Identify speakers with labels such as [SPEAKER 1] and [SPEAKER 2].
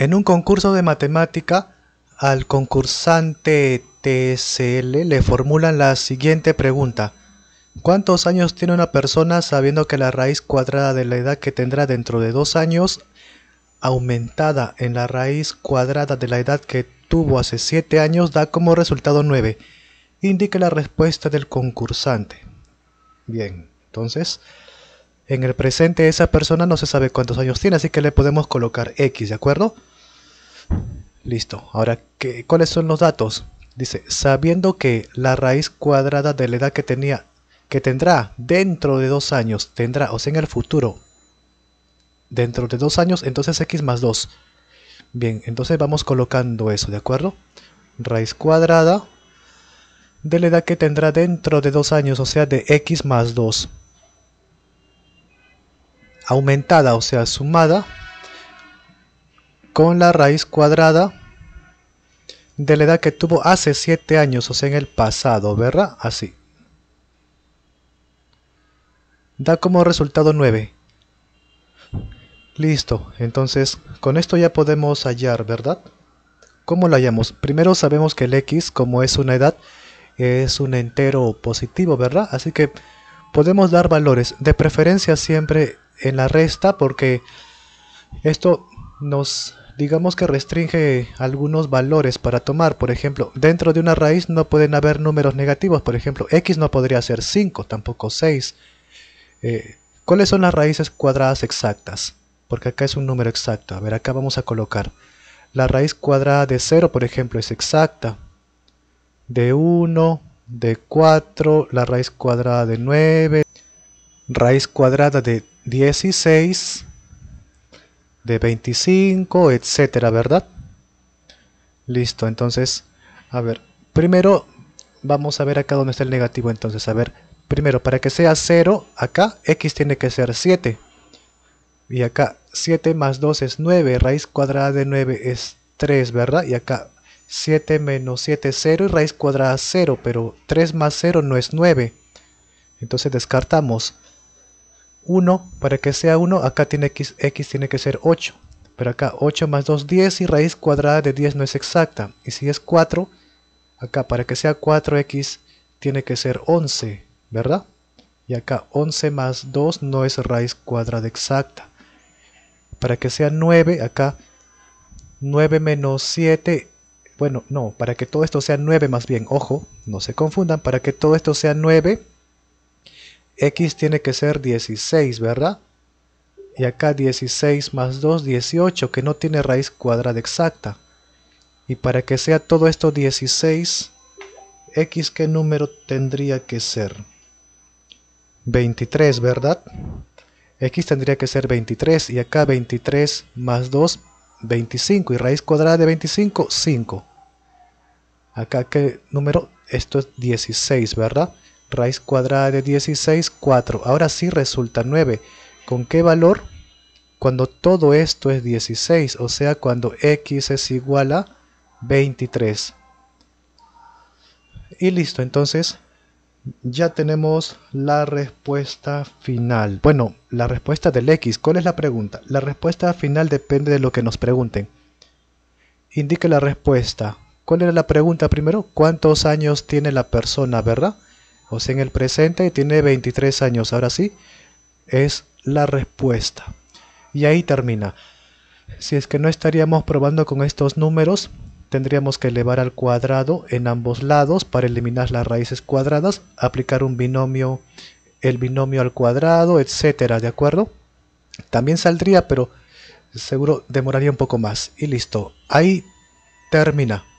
[SPEAKER 1] En un concurso de matemática, al concursante TSL le formulan la siguiente pregunta. ¿Cuántos años tiene una persona sabiendo que la raíz cuadrada de la edad que tendrá dentro de dos años aumentada en la raíz cuadrada de la edad que tuvo hace siete años da como resultado 9. Indique la respuesta del concursante. Bien, entonces, en el presente esa persona no se sabe cuántos años tiene, así que le podemos colocar X, ¿de acuerdo? Listo. Ahora, ¿qué, ¿cuáles son los datos? Dice, sabiendo que la raíz cuadrada de la edad que tenía, que tendrá dentro de dos años, tendrá, o sea, en el futuro, dentro de dos años, entonces x más 2. Bien, entonces vamos colocando eso, ¿de acuerdo? Raíz cuadrada de la edad que tendrá dentro de dos años, o sea, de x más 2. Aumentada, o sea, sumada con la raíz cuadrada de la edad que tuvo hace 7 años, o sea en el pasado, ¿verdad? Así. Da como resultado 9. Listo, entonces con esto ya podemos hallar, ¿verdad? ¿Cómo lo hallamos? Primero sabemos que el x, como es una edad, es un entero positivo, ¿verdad? Así que podemos dar valores, de preferencia siempre en la resta, porque esto nos digamos que restringe algunos valores para tomar. Por ejemplo, dentro de una raíz no pueden haber números negativos. Por ejemplo, x no podría ser 5, tampoco 6. Eh, ¿Cuáles son las raíces cuadradas exactas? Porque acá es un número exacto. A ver, acá vamos a colocar. La raíz cuadrada de 0, por ejemplo, es exacta. De 1, de 4, la raíz cuadrada de 9, raíz cuadrada de 16 de 25, etcétera, ¿verdad? Listo, entonces, a ver, primero vamos a ver acá donde está el negativo, entonces, a ver, primero, para que sea 0, acá x tiene que ser 7, y acá 7 más 2 es 9, raíz cuadrada de 9 es 3, ¿verdad? Y acá 7 menos 7 es 0 y raíz cuadrada 0, pero 3 más 0 no es 9, entonces descartamos, 1, para que sea 1, acá tiene x, x tiene que ser 8. Pero acá 8 más 2, 10 y raíz cuadrada de 10 no es exacta. Y si es 4, acá para que sea 4x tiene que ser 11, ¿verdad? Y acá 11 más 2 no es raíz cuadrada exacta. Para que sea 9, acá 9 menos 7 bueno, no, para que todo esto sea 9 más bien, ojo, no se confundan, para que todo esto sea 9, X tiene que ser 16, ¿verdad? Y acá 16 más 2, 18, que no tiene raíz cuadrada exacta. Y para que sea todo esto 16, X qué número tendría que ser? 23, ¿verdad? X tendría que ser 23 y acá 23 más 2, 25. Y raíz cuadrada de 25, 5. Acá qué número? Esto es 16, ¿verdad? Raíz cuadrada de 16, 4. Ahora sí resulta 9. ¿Con qué valor? Cuando todo esto es 16, o sea, cuando x es igual a 23. Y listo, entonces ya tenemos la respuesta final. Bueno, la respuesta del X, ¿cuál es la pregunta? La respuesta final depende de lo que nos pregunten. Indique la respuesta. ¿Cuál era la pregunta primero? ¿Cuántos años tiene la persona, verdad? O sea, en el presente y tiene 23 años. Ahora sí, es la respuesta. Y ahí termina. Si es que no estaríamos probando con estos números, tendríamos que elevar al cuadrado en ambos lados para eliminar las raíces cuadradas, aplicar un binomio, el binomio al cuadrado, etcétera, ¿de acuerdo? También saldría, pero seguro demoraría un poco más. Y listo, ahí termina.